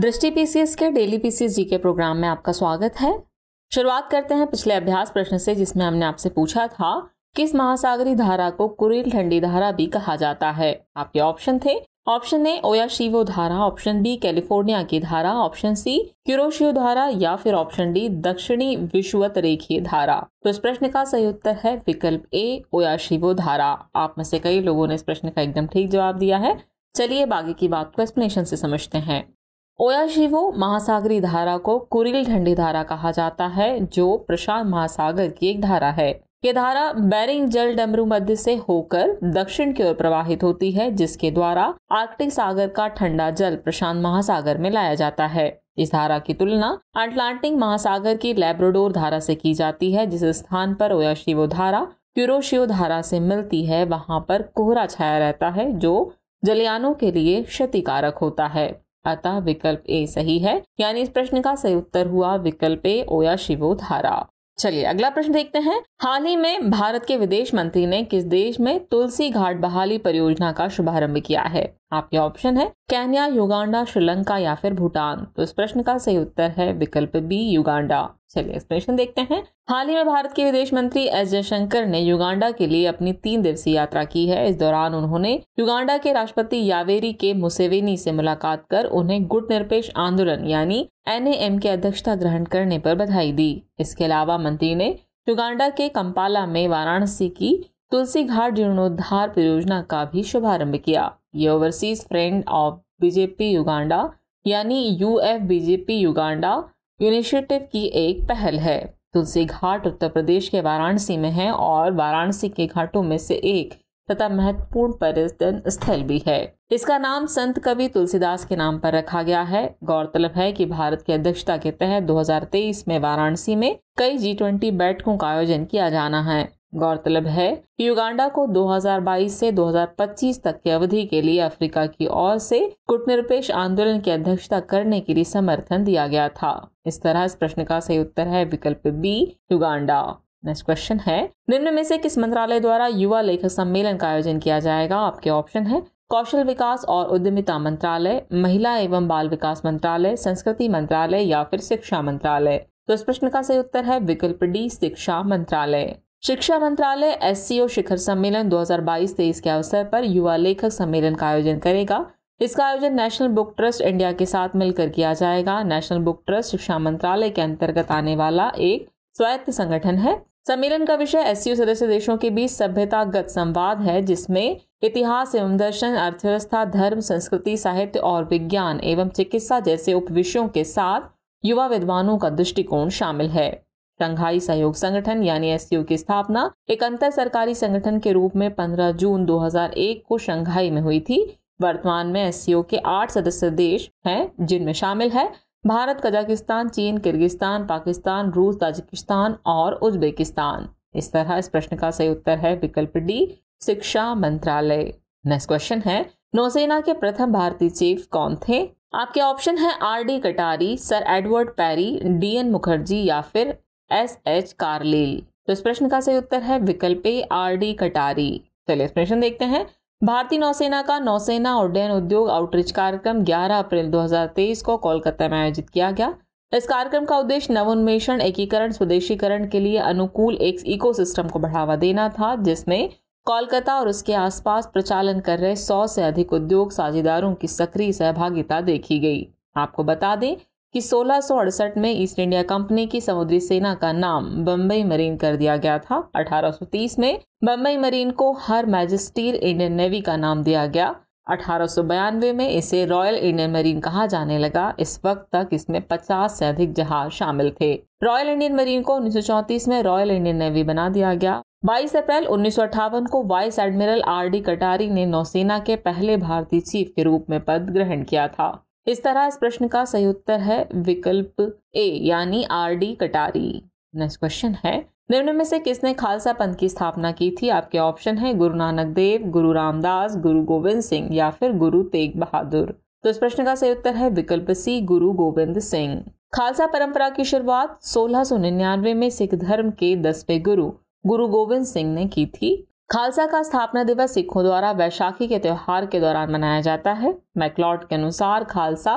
दृष्टि पीसीएस के daily PCS जी के प्रोग्राम में आपका स्वागत है शुरुआत करते हैं पिछले अभ्यास प्रश्न से जिसमें हमने आपसे पूछा था किस महासागरी धारा को कुरील ठंडी धारा भी कहा जाता है आपके ऑप्शन थे ऑप्शन ए शिवो धारा ऑप्शन बी कैलिफोर्निया की धारा ऑप्शन सी क्यूरोशियो धारा या फिर ऑप्शन डी दक्षिणी विश्वत रेखीय धारा तो इस प्रश्न का सही उत्तर है विकल्प ए शिवो धारा आप में से कई लोगों ने इस प्रश्न का एकदम ठीक जवाब दिया है चलिए बाकी की बात को एक्सप्लेनेशन से समझते हैं ओयाशिवो महासागरी धारा को कुरिल ठंडी धारा कहा जाता है जो प्रशांत महासागर की एक धारा है ये धारा बैरिंग जल डमरू मध्य से होकर दक्षिण की ओर प्रवाहित होती है जिसके द्वारा आर्कटिक सागर का ठंडा जल प्रशांत महासागर में लाया जाता है इस धारा की तुलना अटलांटिक महासागर की लेब्रोडोर धारा से की जाती है जिस स्थान पर ओयाशिवो धारा प्यूरोशियो धारा से मिलती है वहां पर कोहरा छाया रहता है जो जलियानों के लिए क्षतिकारक होता है अतः विकल्प ए सही है यानी इस प्रश्न का सही उत्तर हुआ विकल्प ए ओया शिवोधारा चलिए अगला प्रश्न देखते हैं हाल ही में भारत के विदेश मंत्री ने किस देश में तुलसी घाट बहाली परियोजना का शुभारंभ किया है आपके ऑप्शन है कैन्या युगांडा श्रीलंका या फिर भूटान तो इस प्रश्न का सही उत्तर है विकल्प बी युगांडा चलिए इस प्रश्न देखते हैं हाल ही में भारत के विदेश मंत्री एस जयशंकर ने युगांडा के लिए अपनी तीन दिवसीय यात्रा की है इस दौरान उन्होंने युगांडा के राष्ट्रपति यावेरी के मुसेवेनी से मुलाकात कर उन्हें गुट निरपेक्ष आंदोलन यानी एनएएम की अध्यक्षता ग्रहण करने पर बधाई दी इसके अलावा मंत्री ने युगांडा के कंपाला में वाराणसी की तुलसी घाट जीर्णोद्धार परियोजना का भी शुभारंभ किया ये overseas friend of BJP Uganda यानी U F BJP Uganda initiative की एक पहल है तुलसी घाट उत्तर प्रदेश के वाराणसी में है और वाराणसी के घाटों में से एक तथा महत्वपूर्ण पर्यटन स्थल भी है इसका नाम संत कवि तुलसीदास के नाम पर रखा गया है गौरतलब है कि भारत की अध्यक्षता के तहत 2023 में वाराणसी में कई जी ट्वेंटी बैठकों का आयोजन किया जाना है गौरतलब है कि युगांडा को 2022 से 2025 तक की अवधि के लिए अफ्रीका की ओर से कुटनिरपेक्ष आंदोलन की अध्यक्षता करने के लिए समर्थन दिया गया था इस तरह इस प्रश्न का सही उत्तर है विकल्प बी युगांडा नेक्स्ट क्वेश्चन है निम्न में से किस मंत्रालय द्वारा युवा लेखक सम्मेलन का आयोजन किया जाएगा आपके ऑप्शन है कौशल विकास और उद्यमिता मंत्रालय महिला एवं बाल विकास मंत्रालय संस्कृति मंत्रालय या फिर शिक्षा मंत्रालय तो इस प्रश्न का सही उत्तर है विकल्प डी शिक्षा मंत्रालय शिक्षा मंत्रालय एस शिखर सम्मेलन 2022-23 के अवसर पर युवा लेखक सम्मेलन का आयोजन करेगा इसका आयोजन नेशनल बुक ट्रस्ट इंडिया के साथ मिलकर किया जाएगा नेशनल बुक ट्रस्ट शिक्षा मंत्रालय के अंतर्गत आने वाला एक स्वायत्त संगठन है सम्मेलन का विषय एस सदस्य देशों के बीच सभ्यतागत संवाद है जिसमें इतिहास एवं दर्शन अर्थव्यवस्था धर्म संस्कृति साहित्य और विज्ञान एवं चिकित्सा जैसे उपविषयों के साथ युवा विद्वानों का दृष्टिकोण शामिल है शंघाई सहयोग संगठन यानी एस की स्थापना एक अंतर सरकारी संगठन के रूप में 15 जून 2001 को शंघाई में हुई थी वर्तमान में एस के आठ सदस्य देश हैं जिनमें शामिल है भारत कजाकिस्तान चीन किर्गिस्तान पाकिस्तान रूस ताजिकिस्तान और उज्बेकिस्तान इस तरह इस प्रश्न का सही उत्तर है विकल्प डी शिक्षा मंत्रालय नेक्स्ट क्वेश्चन है नौसेना के प्रथम भारतीय चीफ कौन थे आपके ऑप्शन है R D Katari sir Edward Parry D N Mukherjee या फिर एस एच कार्लिल तो इस प्रश्न का सही उत्तर है विकल्प ए आर डी कटारी चलिए इस प्रश्न देखते हैं भारतीय नौसेना का नौसेना उड्डयन उद्योग आउटरीच कार्यक्रम 11 अप्रैल 2023 को कोलकाता में आयोजित किया गया इस कार्यक्रम का उद्देश्य नवोन्मेषण एकीकरण स्वदेशीकरण के लिए अनुकूल एक इकोसिस्टम को बढ़ावा देना था जिसमें कोलकाता और उसके आसपास प्रचालन कर रहे सौ से अधिक उद्योग साझेदारों की सक्रिय सहभागिता देखी गई आपको बता दें कि सोलह में ईस्ट इंडिया कंपनी की समुद्री सेना का नाम बम्बई मरीन कर दिया गया था 1830 में बम्बई मरीन को हर मैजिस्टीर इंडियन नेवी का नाम दिया गया अठारह में इसे रॉयल इंडियन मरीन कहा जाने लगा इस वक्त तक इसमें 50 से अधिक जहाज शामिल थे रॉयल इंडियन मरीन को उन्नीस में रॉयल इंडियन नेवी बना दिया गया 22 अप्रैल उन्नीस को वाइस एडमिरल आर डी कटारी ने नौसेना के पहले भारतीय चीफ के रूप में पद ग्रहण किया था इस तरह इस प्रश्न का सही उत्तर है विकल्प ए यानी R D Katari next question है निम्न में से किसने खालसा पंथ की स्थापना की थी आपके ऑप्शन है गुरु नानक देव गुरु रामदास गुरु गोविंद सिंह या फिर गुरु तेग बहादुर तो इस प्रश्न का सही उत्तर है विकल्प सी गुरु गोविंद सिंह खालसा परंपरा की शुरुआत सोलह में सिख धर्म के दसवें गुरु गुरु गोविंद सिंह ने की थी खालसा का स्थापना दिवस सिखों द्वारा वैशाखी के त्यौहार के दौरान मनाया जाता है मैकलॉड के अनुसार खालसा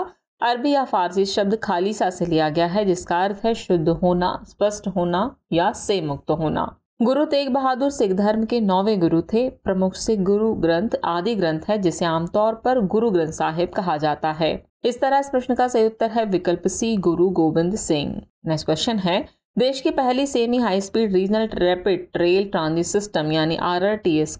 अरबी या फारसी शब्द खालिसा से लिया गया है जिसका अर्थ है शुद्ध होना स्पष्ट होना या से मुक्त होना गुरु तेग बहादुर सिख धर्म के नौवे गुरु थे प्रमुख सिख गुरु ग्रंथ आदि ग्रंथ है जिसे आमतौर पर गुरु ग्रंथ साहिब कहा जाता है इस तरह इस प्रश्न का सही उत्तर है विकल्प सी गुरु गोविंद सिंह नेक्स्ट क्वेश्चन है देश की पहली semi high speed regional rapid rail transit system यानी आर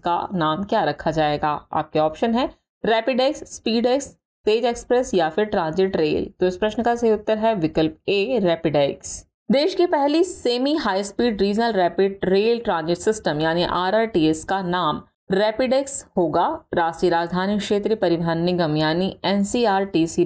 का नाम क्या रखा जाएगा आपके ऑप्शन है रैपिड एक्स स्पीड एक्स तेज एक्सप्रेस या फिर ट्रांजिट रेल तो इस प्रश्न का सही उत्तर है विकल्प ए रैपिड एक्स देश की पहली semi high speed regional rapid rail transit system यानी आर का नाम रैपिड एक्स होगा राष्ट्रीय राजधानी क्षेत्रीय परिवहन निगम यानी एन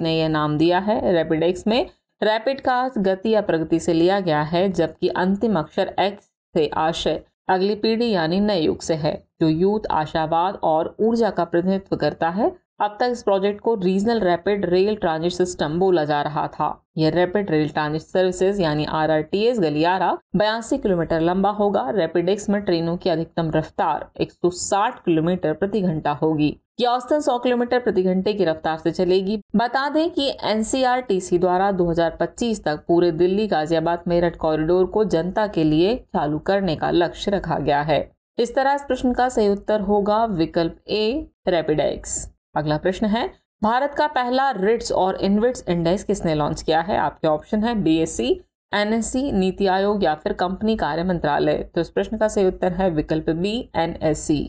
ने यह नाम दिया है रैपिड एक्स में रैपिड का गति या प्रगति से लिया गया है जबकि अंतिम अक्षर एक्स से आशय अगली पीढ़ी यानी नए युग से है जो यूथ आशावाद और ऊर्जा का प्रतिनिधित्व करता है अब तक इस प्रोजेक्ट को regional rapid rail transit system बोला जा रहा था यह रैपिड रेल ट्रांजिट सर्विसेज यानी आर आर टी एस गलियारा बयासी किलोमीटर लंबा होगा रैपिड एक्स में ट्रेनों की अधिकतम रफ्तार 160 किलोमीटर प्रति घंटा होगी ये औसतन 100 किलोमीटर प्रति घंटे की रफ्तार से चलेगी बता दें कि एनसीआरटीसी द्वारा 2025 तक पूरे दिल्ली गाजियाबाद मेरठ कॉरिडोर को जनता के लिए चालू करने का लक्ष्य रखा गया है इस तरह इस प्रश्न का सही उत्तर होगा विकल्प ए रेपिडेक्स अगला प्रश्न है भारत का पहला रिट्स और इनविट्स इंडेक्स किसने लॉन्च किया है आपके ऑप्शन है बीएससी एनएससी नीति आयोग या फिर कंपनी कार्य मंत्रालय तो इस प्रश्न का सही उत्तर है विकल्प B NSC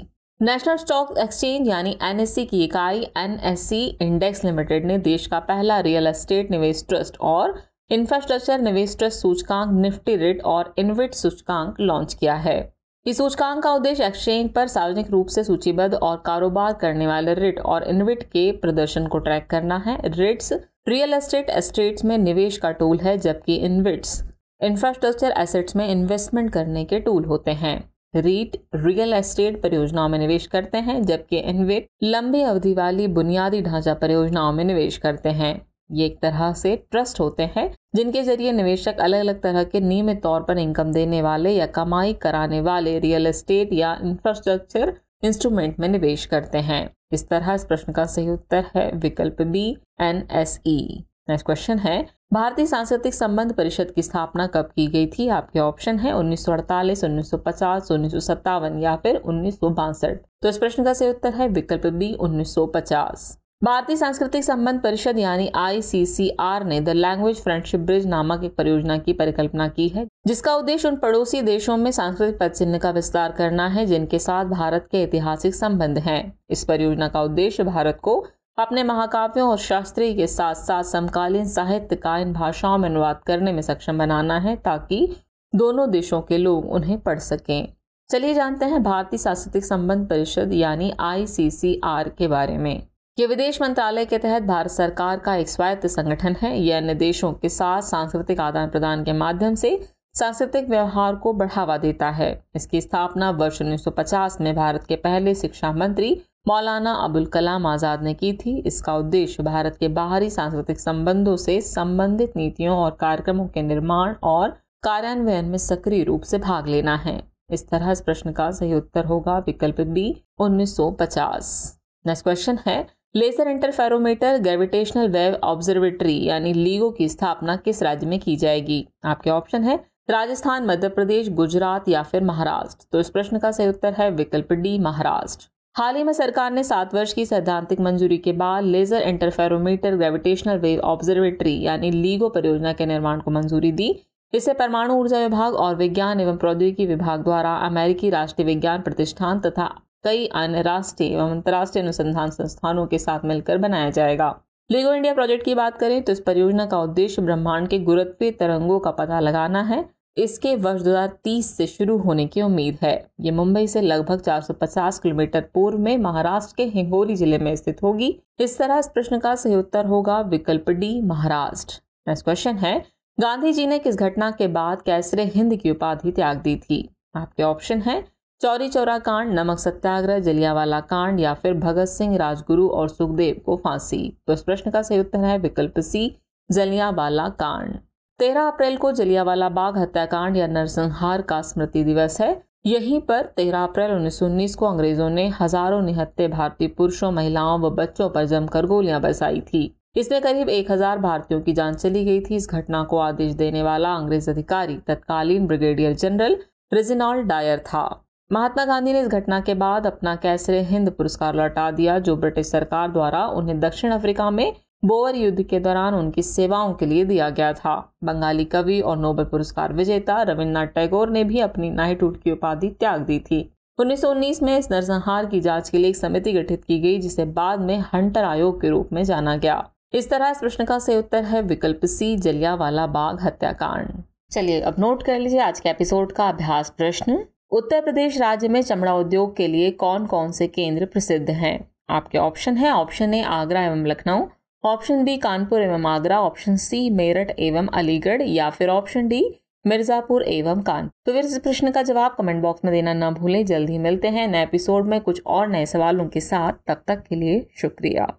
national stock exchange यानी एनएससी की इकाई एनएससी इंडेक्स लिमिटेड ने देश का पहला रियल एस्टेट निवेश ट्रस्ट और इंफ्रास्ट्रक्चर निवेश ट्रस्ट सूचकांक निफ्टी रिट और इनविट सूचकांक लॉन्च किया है इस सूचकांक का उद्देश्य एक्सचेंज पर सार्वजनिक रूप से सूचीबद्ध और कारोबार करने वाले रिट और इनविट के प्रदर्शन को ट्रैक करना है रिट्स रियल एस्टेट एस्टेट्स में निवेश का टूल है जबकि इनविट्स इंफ्रास्ट्रक्चर एसेट्स में इन्वेस्टमेंट करने के टूल होते हैं रीट रियल एस्टेट परियोजनाओं में निवेश करते हैं जबकि इनवेट लंबी अवधि वाली बुनियादी ढांचा परियोजनाओं में निवेश करते हैं ये एक तरह से ट्रस्ट होते हैं जिनके जरिए निवेशक अलग अलग तरह के नियमित तौर पर इनकम देने वाले या कमाई कराने वाले रियल एस्टेट या इंफ्रास्ट्रक्चर इंस्ट्रूमेंट में निवेश करते हैं इस तरह इस प्रश्न का सही उत्तर है विकल्प B N S E next question है भारतीय सांस्कृतिक संबंध परिषद की स्थापना कब की गई थी आपके ऑप्शन है सौ अड़तालीस उन्नीस या फिर उन्नीस सौ तो इस प्रश्न का सही उत्तर है विकल्प बी पचास भारतीय सांस्कृतिक संबंध परिषद यानी आईसीसीआर ने द लैंग्वेज फ्रेंडशिप ब्रिज नामक एक परियोजना की परिकल्पना की है जिसका उद्देश्य उन पड़ोसी देशों में सांस्कृतिक पद चिन्ह का विस्तार करना है जिनके साथ भारत के ऐतिहासिक संबंध हैं। इस परियोजना का उद्देश्य भारत को अपने महाकाव्यों और शास्त्री के साथ साथ समकालीन साहित्य का इन भाषाओं में अनुवाद करने में सक्षम बनाना है ताकि दोनों देशों के लोग उन्हें पढ़ सकें चलिए जानते हैं भारतीय सांस्कृतिक संबंध परिषद यानी आईसीसीआर के बारे में ये विदेश मंत्रालय के तहत भारत सरकार का एक स्वायत्त संगठन है यह अन्य देशों के साथ सांस्कृतिक आदान प्रदान के माध्यम से सांस्कृतिक व्यवहार को बढ़ावा देता है इसकी स्थापना वर्ष 1950 में भारत के पहले शिक्षा मंत्री मौलाना अबुल कलाम आज़ाद ने की थी इसका उद्देश्य भारत के बाहरी सांस्कृतिक संबंधों से संबंधित नीतियों और कार्यक्रमों के निर्माण और कार्यान्वयन में सक्रिय रूप से भाग लेना है इस तरह इस प्रश्न का सही उत्तर होगा विकल्प बी 1950 नेक्स्ट क्वेश्चन है laser interferometer gravitational wave observatory यानी लीगो की स्थापना किस राज्य में की जाएगी आपके ऑप्शन है राजस्थान मध्य प्रदेश गुजरात या फिर महाराष्ट्र तो इस प्रश्न का सही उत्तर है विकल्प डी महाराष्ट्र हाल ही में सरकार ने सात वर्ष की सैद्धांतिक मंजूरी के बाद laser interferometer gravitational wave observatory यानी लीगो परियोजना के निर्माण को मंजूरी दी इसे परमाणु ऊर्जा विभाग और विज्ञान एवं प्रौद्योगिकी विभाग द्वारा अमेरिकी राष्ट्रीय विज्ञान प्रतिष्ठान तथा कई अन्य राष्ट्रीय एवं अंतर्राष्ट्रीय अनुसंधान संस्थानों के साथ मिलकर बनाया जाएगा लीगो इंडिया प्रोजेक्ट की बात करें तो इस परियोजना का उद्देश्य ब्रह्मांड के गुरुत्वीय तरंगों का पता लगाना है इसके वर्ष 2030 से शुरू होने की उम्मीद है ये मुंबई से लगभग 450 किलोमीटर पूर्व में महाराष्ट्र के हिंगोली जिले में स्थित होगी इस तरह इस प्रश्न का सही उत्तर होगा विकल्प डी महाराष्ट्र नेक्स्ट क्वेश्चन है गांधी जी ने किस घटना के बाद कैसरे हिंद की उपाधि त्याग दी थी आपके ऑप्शन है चौरी चौरा कांड नमक सत्याग्रह जलियावाला कांड या फिर भगत सिंह राजगुरु और सुखदेव को फांसी तो इस प्रश्न का सही उत्तर है विकल्प सी जलियावाला कांड तेरह अप्रैल को जलियावाला बाग हत्याकांड या नरसंहार का स्मृति दिवस है यहीं पर तेरह अप्रैल उन्नीस को अंग्रेजों ने हजारों निहत्ते भारतीय पुरुषों महिलाओं व बच्चों पर जमकर गोलियां बरसाई थी इसमें करीब एक हजार भारतीयों की जान चली गई थी इस घटना को आदेश देने वाला अंग्रेज अधिकारी तत्कालीन ब्रिगेडियर जनरल रेजिनॉल्ड डायर था महात्मा गांधी ने इस घटना के बाद अपना कैसरे हिंद पुरस्कार लौटा दिया जो ब्रिटिश सरकार द्वारा उन्हें दक्षिण अफ्रीका में बोअर युद्ध के दौरान उनकी सेवाओं के लिए दिया गया था बंगाली कवि और नोबेल पुरस्कार विजेता रविन्द्रनाथ टैगोर ने भी अपनी नाइटहुड की उपाधि त्याग दी थी 1919 में इस नरसंहार की जांच के लिए एक समिति गठित की गई जिसे बाद में हंटर आयोग के रूप में जाना गया इस तरह इस प्रश्न का सही उत्तर है विकल्प सी जलियावाला बाग हत्याकांड चलिए अब नोट कर लीजिए आज के एपिसोड का अभ्यास प्रश्न उत्तर प्रदेश राज्य में चमड़ा उद्योग के लिए कौन कौन से केंद्र प्रसिद्ध हैं आपके ऑप्शन है ऑप्शन ए आगरा एवं लखनऊ ऑप्शन बी कानपुर एवं आगरा ऑप्शन सी मेरठ एवं अलीगढ़ या फिर ऑप्शन डी मिर्जापुर एवं कान तो फिर इस प्रश्न का जवाब कमेंट बॉक्स में देना ना भूलें जल्द ही मिलते हैं नए एपिसोड में कुछ और नए सवालों के साथ तब तक, तक के लिए शुक्रिया